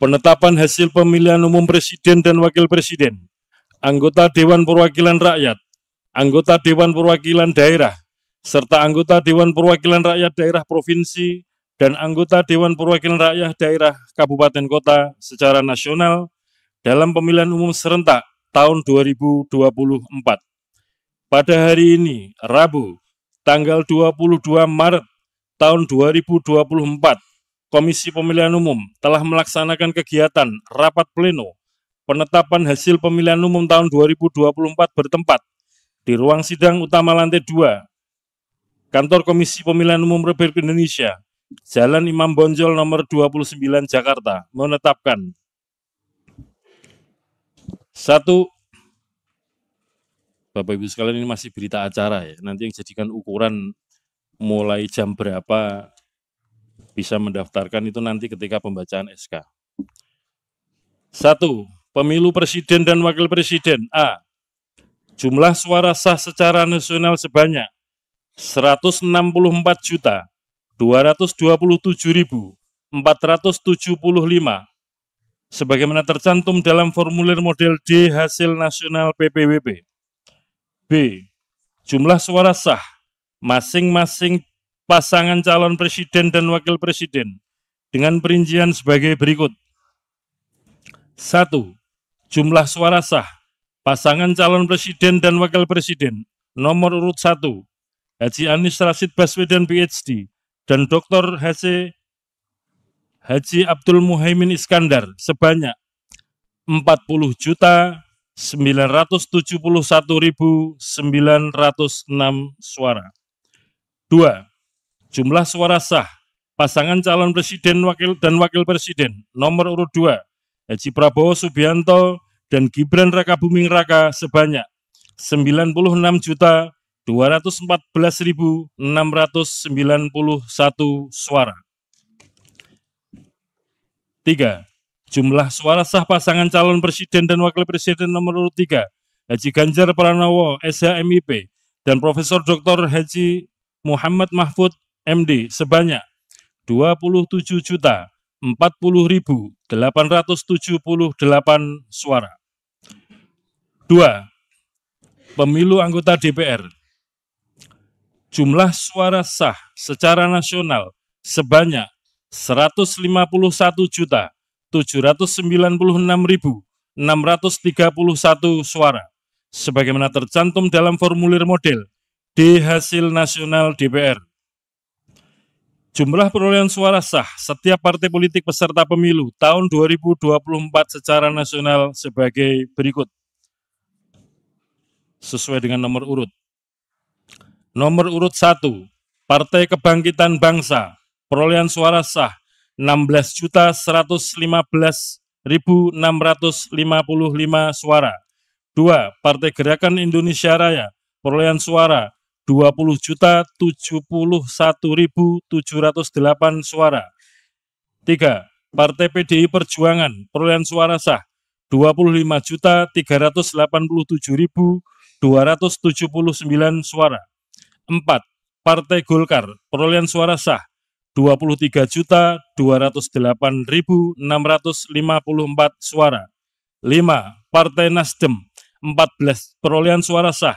penetapan hasil pemilihan umum presiden dan wakil presiden, anggota Dewan Perwakilan Rakyat, anggota Dewan Perwakilan Daerah, serta anggota Dewan Perwakilan Rakyat Daerah Provinsi dan anggota Dewan Perwakilan Rakyat Daerah Kabupaten Kota secara nasional dalam pemilihan umum serentak tahun 2024. Pada hari ini, Rabu, tanggal 22 Maret tahun 2024, Komisi Pemilihan Umum telah melaksanakan kegiatan rapat pleno penetapan hasil pemilihan umum tahun 2024 bertempat di ruang sidang utama lantai 2, Kantor Komisi Pemilihan Umum Republik Indonesia, Jalan Imam Bonjol nomor 29 Jakarta, menetapkan satu Bapak Ibu sekalian ini masih berita acara ya, nanti yang jadikan ukuran mulai jam berapa bisa mendaftarkan itu nanti ketika pembacaan SK. Satu, pemilu presiden dan wakil presiden. A. Jumlah suara sah secara nasional sebanyak 164 juta 227.475 sebagaimana tercantum dalam formulir model D hasil nasional PPWP. B. Jumlah suara sah masing-masing pasangan calon presiden dan wakil presiden dengan perincian sebagai berikut. 1. Jumlah suara sah pasangan calon presiden dan wakil presiden nomor urut 1 Haji Anis Rasid Baswedan PhD dan Dr. H.C. Haji Abdul Muhaimin Iskandar sebanyak 40 juta 971.906 suara. 2. Jumlah suara sah pasangan calon presiden wakil dan wakil presiden nomor urut 2 Haji Prabowo Subianto dan Gibran Raka Buming Raka sebanyak 96 juta 214.691 suara. 3. Jumlah suara sah pasangan calon presiden dan wakil presiden nomor urut 3 Haji Ganjar Pranowo SHMIP dan Profesor Dr. Haji Muhammad Mahfud MD sebanyak 27 juta 40.878 suara. 2. Pemilu anggota DPR. Jumlah suara sah secara nasional sebanyak 151 juta 796.631 suara sebagaimana tercantum dalam formulir model di hasil nasional DPR Jumlah perolehan suara sah setiap partai politik peserta pemilu tahun 2024 secara nasional sebagai berikut. Sesuai dengan nomor urut. Nomor urut 1, Partai Kebangkitan Bangsa, perolehan suara sah 16.115.655 suara. 2. Partai Gerakan Indonesia Raya, perolehan suara 20.071.708 suara. 3. Partai PDI Perjuangan perolehan suara sah 25.387.279 suara. 4. Partai Golkar perolehan suara sah 23.208.654 suara. 5. Partai Nasdem 14 perolehan suara sah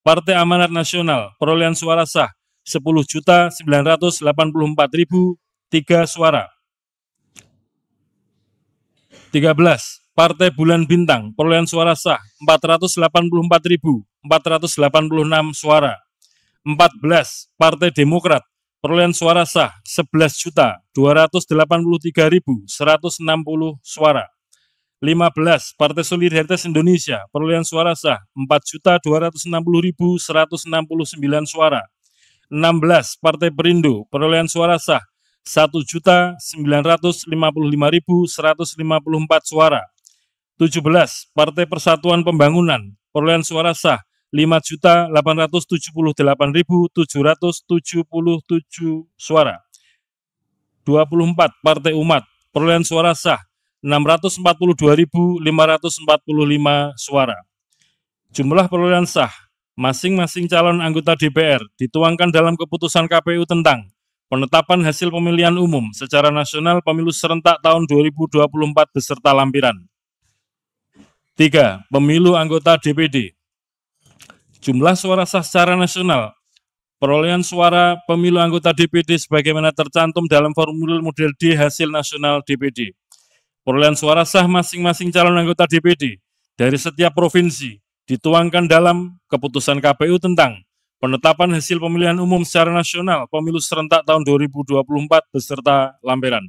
Partai Amanat Nasional perolehan suara sah 10.984.003 suara. 13. Partai Bulan Bintang perolehan suara sah 484.486 suara. 14. Partai Demokrat perolehan suara sah 11.283.160 suara. 15. Partai Solidaritas Indonesia, perolehan suara sah 4.260.169 suara. 16. Partai Perindo, perolehan suara sah 1.955.154 suara. 17. Partai Persatuan Pembangunan, perolehan suara sah 5.878.777 suara. 24. Partai Umat, perolehan suara sah 642.545 suara. Jumlah perolehan sah masing-masing calon anggota DPR dituangkan dalam keputusan KPU tentang penetapan hasil pemilihan umum secara nasional pemilu serentak tahun 2024 beserta lampiran. 3. Pemilu anggota DPD. Jumlah suara sah secara nasional Perolehan suara pemilu anggota DPD sebagaimana tercantum dalam formulir model D hasil nasional DPD. Perolehan suara sah masing-masing calon anggota DPD dari setiap provinsi dituangkan dalam keputusan KPU tentang penetapan hasil pemilihan umum secara nasional pemilu serentak tahun 2024 beserta lampiran.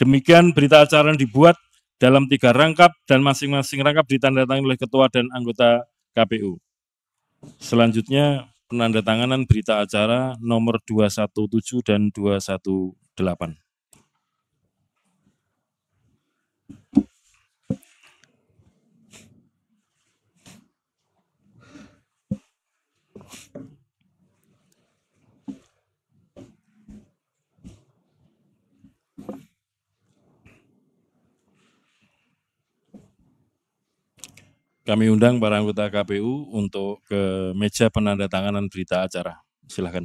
Demikian berita acara yang dibuat dalam tiga rangkap dan masing-masing rangkap ditandatangani oleh ketua dan anggota KPU. Selanjutnya penandatanganan berita acara nomor 217 dan 218. kami undang para anggota KPU untuk ke meja penandatanganan berita acara. Silahkan.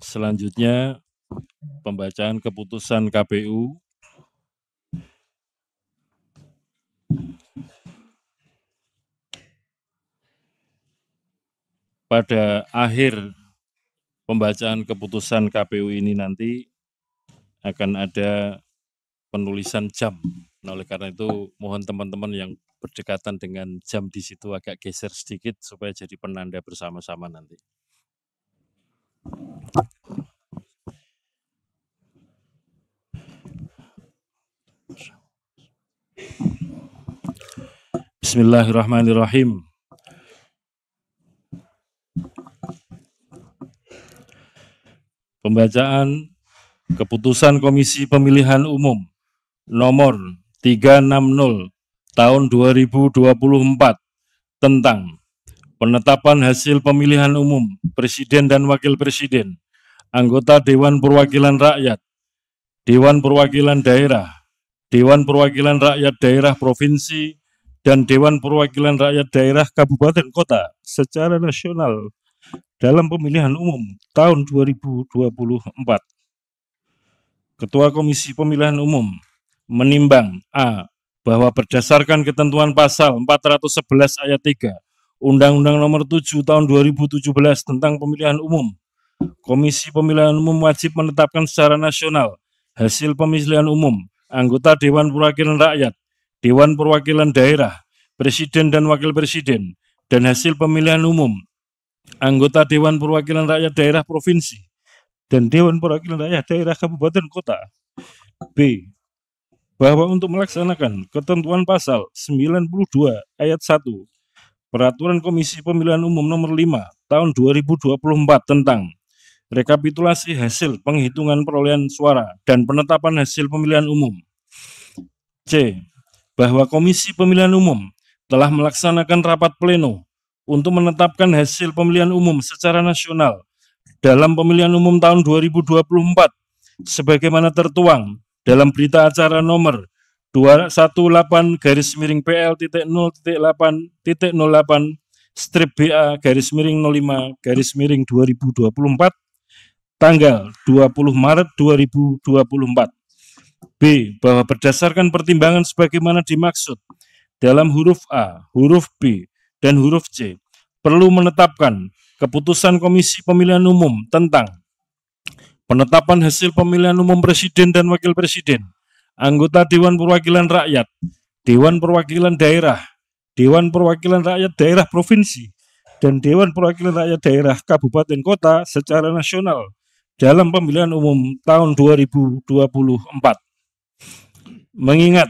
Selanjutnya, pembacaan keputusan KPU pada akhir pembacaan keputusan KPU ini nanti akan ada penulisan jam. Nah, oleh karena itu mohon teman-teman yang berdekatan dengan jam di situ agak geser sedikit supaya jadi penanda bersama-sama nanti. Bismillahirrahmanirrahim. Pembacaan Keputusan Komisi Pemilihan Umum nomor 360 tahun 2024 tentang penetapan hasil pemilihan umum presiden dan wakil presiden, anggota Dewan Perwakilan Rakyat, Dewan Perwakilan Daerah, Dewan Perwakilan Rakyat Daerah Provinsi, dan Dewan Perwakilan Rakyat Daerah Kabupaten Kota secara nasional dalam pemilihan umum tahun 2024. Ketua Komisi Pemilihan Umum menimbang A bahwa berdasarkan ketentuan pasal 411 ayat 3 Undang-Undang Nomor 7 Tahun 2017 tentang Pemilihan Umum. Komisi Pemilihan Umum wajib menetapkan secara nasional hasil pemilihan umum, anggota Dewan Perwakilan Rakyat, Dewan Perwakilan Daerah, Presiden dan Wakil Presiden, dan hasil pemilihan umum, anggota Dewan Perwakilan Rakyat Daerah Provinsi, dan Dewan Perwakilan Rakyat Daerah Kabupaten Kota. B. Bahwa untuk melaksanakan ketentuan pasal 92 ayat 1 Peraturan Komisi Pemilihan Umum Nomor 5 Tahun 2024 tentang rekapitulasi hasil penghitungan perolehan suara dan penetapan hasil pemilihan umum. C. Bahwa Komisi Pemilihan Umum telah melaksanakan rapat pleno untuk menetapkan hasil pemilihan umum secara nasional dalam pemilihan umum tahun 2024 sebagaimana tertuang dalam berita acara nomor 218 garis miring PL titik 0 titik 8 titik 08 strip BA garis miring 05 garis miring 2024 tanggal 20 Maret 2024 B. Bahwa berdasarkan pertimbangan sebagaimana dimaksud dalam huruf A, huruf B, dan huruf C perlu menetapkan keputusan Komisi Pemilihan Umum tentang penetapan hasil pemilihan umum Presiden dan Wakil Presiden anggota Dewan Perwakilan Rakyat, Dewan Perwakilan Daerah, Dewan Perwakilan Rakyat Daerah Provinsi, dan Dewan Perwakilan Rakyat Daerah Kabupaten Kota secara nasional dalam pemilihan umum tahun 2024. Mengingat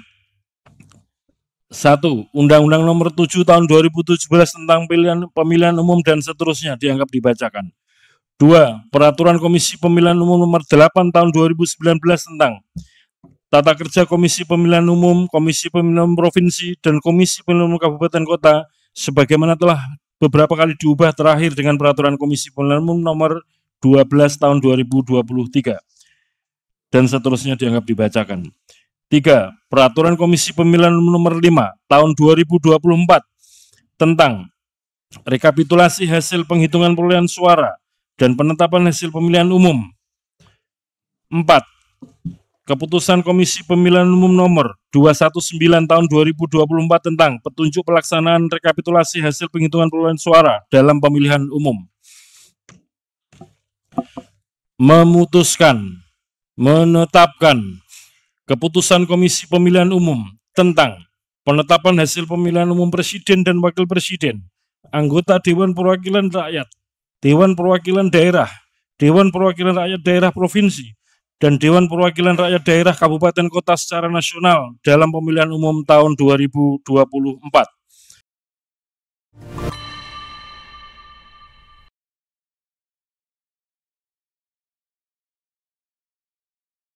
satu, Undang-Undang Nomor 7 Tahun 2017 tentang pilihan, pemilihan umum dan seterusnya dianggap dibacakan. Dua, Peraturan Komisi Pemilihan Umum Nomor 8 Tahun 2019 tentang Tata Kerja Komisi Pemilihan Umum, Komisi Pemilihan Provinsi, dan Komisi Pemilihan Umum Kabupaten Kota sebagaimana telah beberapa kali diubah terakhir dengan Peraturan Komisi Pemilihan Umum nomor 12 tahun 2023 dan seterusnya dianggap dibacakan. 3. Peraturan Komisi Pemilihan Umum nomor 5 tahun 2024 tentang rekapitulasi hasil penghitungan perolehan suara dan penetapan hasil pemilihan umum. 4 Keputusan Komisi Pemilihan Umum Nomor 219 Tahun 2024 tentang petunjuk pelaksanaan rekapitulasi hasil penghitungan perolehan suara dalam pemilihan umum memutuskan menetapkan keputusan Komisi Pemilihan Umum tentang penetapan hasil pemilihan umum presiden dan wakil presiden, anggota Dewan Perwakilan Rakyat, Dewan Perwakilan Daerah, Dewan Perwakilan Rakyat Daerah Provinsi, dan Dewan Perwakilan Rakyat Daerah Kabupaten Kota secara nasional dalam pemilihan umum tahun 2024.